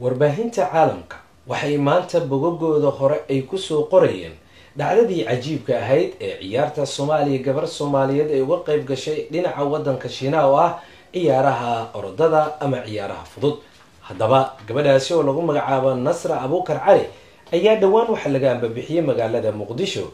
warbaahinta caalamka waxay maanta bogogooda hore ay kusoo qorayeen dhacdadii cajiibka ahayd ee ciyaarta soomaaliya gabar soomaaliyeed ay uga qeyb gashay dhinaca waddanka shiina oo ah ciyaaraha orodada ama ciyaaraha fudud haddaba gabadhaasi oo lagu magacaabo nasra abuukar cali ayaa dhowaan waxaa laga ambabixiyey magaalada muqdisho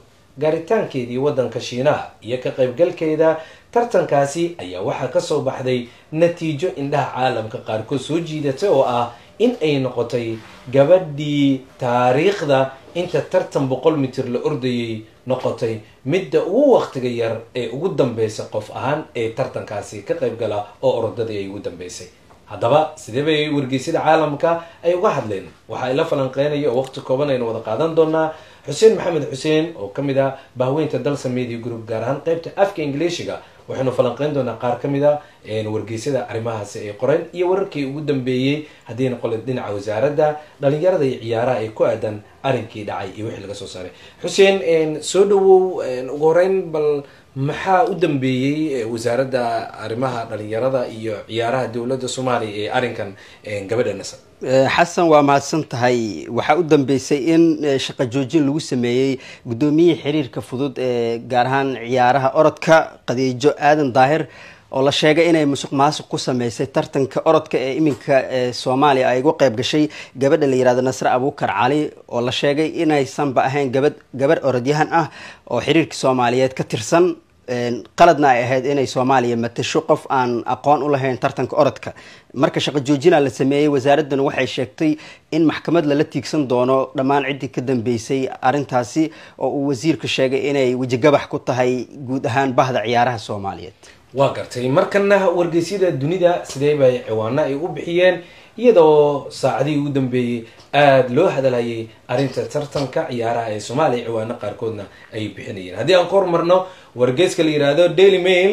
gaaritaankeedii waddanka shiinaha iyo ka qaybgalkeeda tartankaasi ayaa waxaa kasoo baxday natiijo indhaha caalamka qaarkood soo jiidatay oo ah in ay noqotay gabadhii taariikhda inta tartan boqol mitir la ordayay noqotay midda ugu waktiga yar ee ugu dambeysa qof ahaan ee tartankaasi ka qayb gala oo orodadii ay ugu dambeysay haddaba sidee bay wargeysyada caalamka ay uga hadleen waxaa ila falanqeynaya oo wakti kooban aynu wada qaadan doonaa xuseen maxamed xuseen oo kamid ah bahweynta dalsa media group gaar ahaan qeybta afka ingiliishiga waxaynu falanqeyn doonaa qaar ka mid a ah, wargeysyada arrimahaasi ay qoreen iyo wararkii ugu dambeeyey haddayna qolen dhinaca wasaaradda dhalinyarada iyo ciyaaraha ay ku aadan arrinkii dhacay iyo wixii laga soo saaray xuseen soo dhawow ugu horeyn bal maxaa u dambeeyey wasaaradda arrimaha dhalinyarada iyo ciyaaraha dowladda soomaaliya ee arrinkan gabadha nasab Eh, xasan waa mahadsan tahay waxaa u dambeysay in eh, shaqo joojin lagu sameeyey guddoomiyihii xiriirka fudud ee gaar ahaan ciyaaraha orodka qadiijo aadan daahir oo la sheegay inay musuq maasuq ku sameysay tartanka orodka ee iminka eh, soomaaliya ay uga qeyb gashay gabadha la yirahdo nasre abuukar cali oo la sheegay inaysanba ahayn gabad gabarh orodyahan ah oo xiriirka soomaaliyeed ka tirsan qaladna ay ahayd inay soomaaliya matasho qof aan aqoon u lahayn tartanka orodka marka shaqo joojina la sameeyey wasaaraddana waxay sheegtay in maxkamad lala tiigsan doono dhammaan ciddii ka dambeysay arrintaasi oo uu wasiirka sheegay inay wejigabax ku tahay guud ahaan bahda ciyaaraha soomaaliyeed waa gartay markana wargeysyada dunida sidee bay ciwaano ay u bixiyeen iyadoo saacadihii ugu dambeeyey aada loo hadalhayay arrinta tartanka ciyaaraha ee soomaaliya ciwaano qaarkoodna ay bixinayeen haddii aan ku hormarno wargeeska la yihahdo daily mail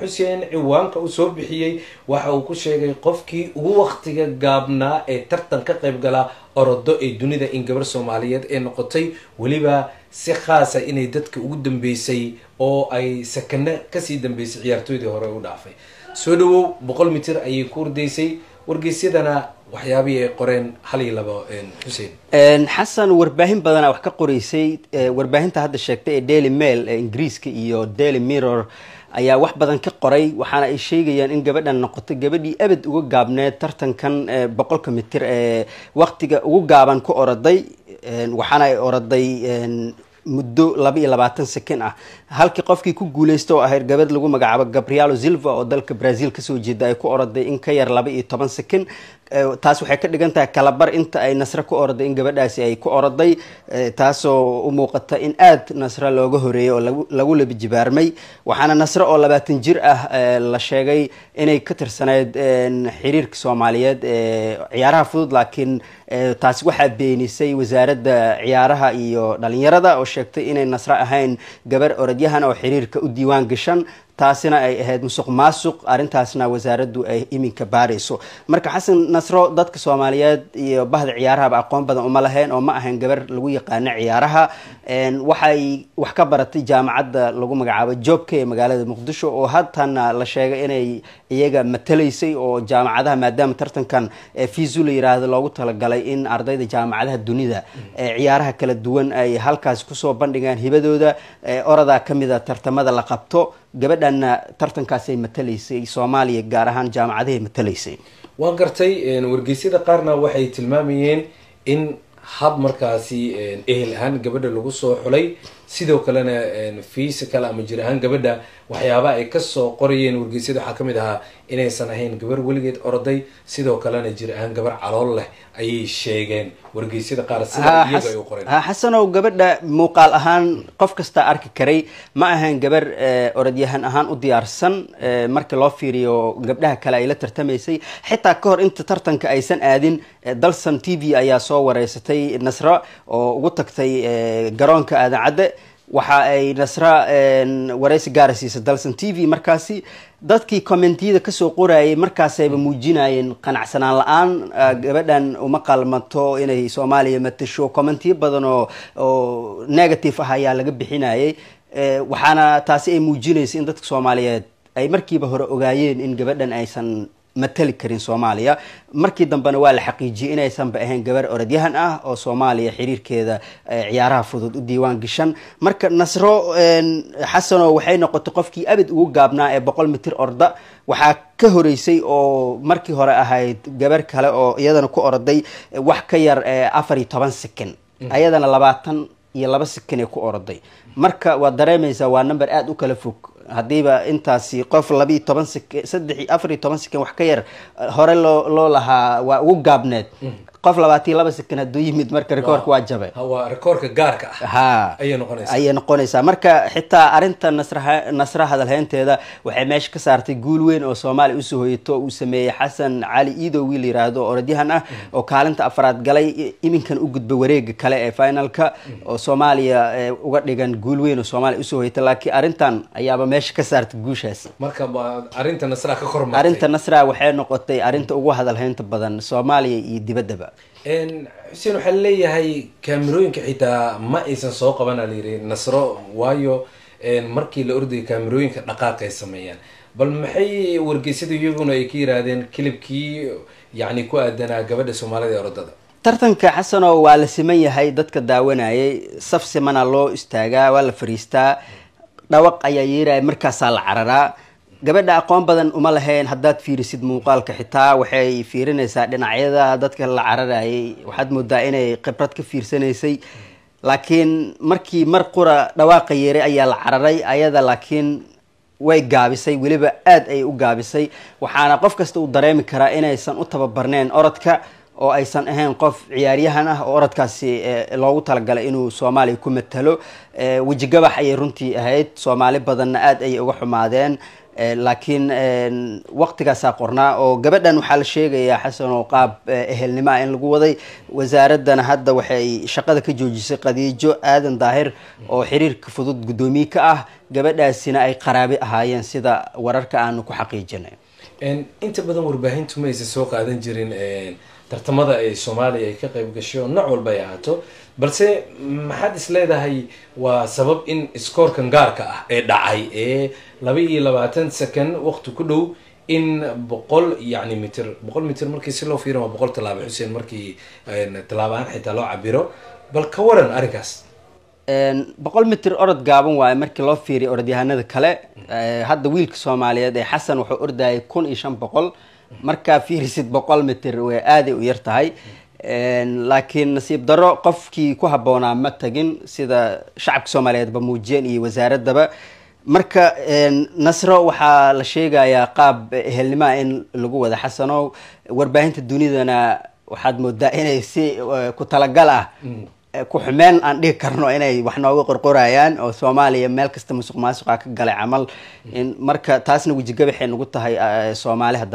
xuseen ciwaanka uu soo bixiyey waxa uu ku sheegay qofkii ugu waqtiga gaabnaa ee tartan ka qayb gala orodo ee dunida in gabar soomaaliyeed ee noqotay weliba si khaasa ah inay dadka ugu dambeysay oo ay sakano kasii dambeysay ciyaartooydii hore u dhaafay soo dhawow boqol mitir ayay ku ordaysay wargeysyadana waxyaabihii ay qoreen hal iyo labo xuseen xasan warbaahin badanaa wax ka qoreysay warbaahinta hadda sheegtay ee daily mail ee ingiriiska iyo daily mirror ayaa wax badan ka qoray waxaana ay sheegayaan in gabadhan noqoto gabadhii abad uga gaabneed tartankan boqolka mitir ee waqtiga ugu gaaban ku oraday waxaana ay oraday muddo laba iyo labaatan sekin ah halkii qofkii ku guuleysta oo ahayd gabadh lagu magacaabo gabrielo silva oo dalka brazil kasoo jeeda ay ku oroday in ka yar laba iyo toban sekin Eh, taas waxay ka dhigan tahay kalabar inta ay nasre ku orday in gabadhaasi ay ku orday eh, taasoo u muuqata in aad nasre looga horeeyey oo lagu labi jibaarmay waxaana nasre oo labaatan jir ah eh, la sheegay inay ka tirsanayd xiriirka soomaaliyeed ciyaaraha fudud laakiin taasi waxaa beenisay wasaaradda ciyaaraha iyo dhalinyarada oo sheegtay inay nasre ahayn gabar orodyahan oo xiriirka u diiwaan gashan taasina ay ahayd musuq maasuq arintaasna wasaaraddu ay iminka baarayso marka xasan nasro dadka soomaaliyeed iyo bahda ciyaarahaba aqoon badan uma lahayn oo ma ahayn gabar lagu yaqaano ciyaaraha waxay wax ka baratay jaamacadda lagu magacaabo jobka ee magaalada muqdisho oo haddana la sheegay inay iyaga matalaysay oo jaamacadaha maadaama tartankan fisu la yiraahdo loogu talagalay in ardayda jaamacadaha dunida ee ciyaaraha kala duwan ay halkaas kusoo bandhigaan hibadooda oradaa kamida ah tartamada la qabto gabadhana tartankaasay matalaysay soomaaliya gaar ahaan jaamacadahay matalaysay waan gartay wargeysyada qaarna waxay tilmaamayeen in hab markaasi ehel ahaan gabadha lagu soo xulay sidoo kalena fiisa kale ama jir ahaan gabadha waxyaaba ay kasoo qorayeen wargeysyada waxaa kamid ahaa inaysan ahayn gabar weligeed orday sidoo kalena jir ahaan gabar calool leh ayay sheegeen wargeysyada qaar sida ah, iyaga ah, xasanow gabadha muuqaal ahaan qof kastaa arki karay ma ahan gabar eh, orodyahan ahaan u diyaarsan eh, marka loo fiiriyo gabdhaha kale ay la tartamaysay xitaa ka hor inta tartanka aysan aadin eh, dalsan t v ayaa soo wareysatay nasra oo ugu tagtay garoonka aadancadde waxa ay nasra waraysi gaara siisay dalsan t v markaasi dadkii commentiyada kasoo qorayay markaasayba muujinayeen qanacsanaan la-aan gabadhan uma qalmato inay soomaaliya matasho commentiyo badan oo negative ah ayaa laga bixinayay e, waxaana taasi ay muujinaysa in dadka soomaaliyeed ay markiiba hore ogaayeen in gabadhan aysan matali karin soomaaliya markii dambena waa la xaqiijiyey inaysanba ahayn gabar orodyahan ah oo soomaaliya xiriirkeeda eh, ciyaaraha fudud u diiwaan gashan marka nasro xasano waxay noqotay qofkii abad ugu gaabnaa ee boqol mitir orda waxaa ka horeysay oo markii hore ahayd gabar kale oo iyadana ku orday eh, wax ka yar eh, afar iyo toban second iyadana mm. labaatan iyo laba second ee ku orday marka waad dareemaysaa waa number aada u kala fog haddiiba intaasi qof labiiy toban sek saddexi afariy toban sekend wax ka yar hore loo loo lahaa waa ugu gaabneed mm. qof labaatan iyo laba sekan hadduu yimid marka rekoorka waa jabe rekoorka gaarka ah ayay noqonaysaa marka xitaa arinta nasra nasra hadalhaynteeda waxay meesha ka saartay guul weyn oo soomaaliya usoo hoyato uu sameeyey xasan cali iidow wiil yiraahdo orodyahan ah mm. oo kaalinta afraad galay iminkan u gudba wareega kale ee finalka mm. oo soomaaliya eh, uga dhigan guul weyn oo soomaaliya usoo hoyata laakiin arintan ayaaba meesha meesha ka saarta guushaas marka nasra waxay noqotay arinta ugu hadalhaynta badan soomaaliya iyo dibaddaba xuseen waxaa leeyahay kaamirooyinka xitaa ma aysan soo qabana layiri nasro waayo markii la ordayo kaamirooyinka dhaqaaq ay sameeyaan bal maxay wargeysyada iyaguna ay ka yiraahdeen kilibkii yacni ku aadanaa gabadha soomaalida ee orodada tartanka xasano waa la siman yahay dadka daawanayay saf simana loo istaagaa waa la fariistaa dhawaq ayaa yeeraya markaasaa la cararaa gabadha aqoon badan uma lahayn haddaad fiirisid muuqaalka xitaa waxay fiirinaysaa dhinacyada dadka la cararayay waxaad moodaa inay khibrad ka fiirsanaysay laakiin markii mar qura dhawaaqa yeeray ayaa la cararay ayada laakiin way gaabisay weliba aada ayay u gaabisay waxaana qof kasta uu dareemi karaa inaysan u tababarneyn orodka oo aysan ahayn qof ciyaaryahan ah oo orodkaasi eh, loogu talagalay inuu soomaaliya ku matalo eh, wejigabax ayay runtii ahayd soomaali badanna aad ayay uga xumaadeen Eh, laakiin eh, waqtigaasaa qornaa oo gabadhan waxaa la sheegayaa xasan oo qaab eh, ehelnimo in lagu waday wasaaraddana hadda waxay shaqada ka joojisay qadiijo aadan daahir oo xiriirka fudud guddoomiye ka ah gabadhaasina ay qaraabi ahaayeen sida wararka aanu ku xaqiijinay inta badan warbaahintu ma aysan soo qaadan jirin tartamada ay soomaaliya ay ka qayb gashay oo nooc walba ay ahaato balse maxaad is leedahay waa sabab in iskoorkan gaarka ah ee dhacay ee laba iyo labaatan second waqti ku dhow in boqol yani mitir boqol mitir markii si loo fiirin waa boqol tallaabo xuseen markii tallaabaan xitaa loo cabiro bal ka waran arrinkaas boqol mitir orod gaaban waaye markii loo fiiriya orodyahanada kale hadda wiilka soomaaliyeed ee xasan wuxuu ordayay kun iyo shan boqol markaa fiirisid boqol mitir way aaday u yar tahay laakiin nasiib daro qofkii ku haboonaa ma tagin sida shacabka soomaaliyeedba muujiyeen iyo wasaaraddaba marka nasro waxaa la sheegayaa qaab ehelnimaa ah in lagu wada xasano warbaahinta dunidana waxaad moodaa inay si eh, ku talagal ah mm. eh, ku xumeen aan dhigi karno inay wax nooga qorqorayaan oo soomaaliya meel kasta musuq maasuqa ka galay camal mm. in marka taasna wejigabaxay nagu tahay eh, soomaali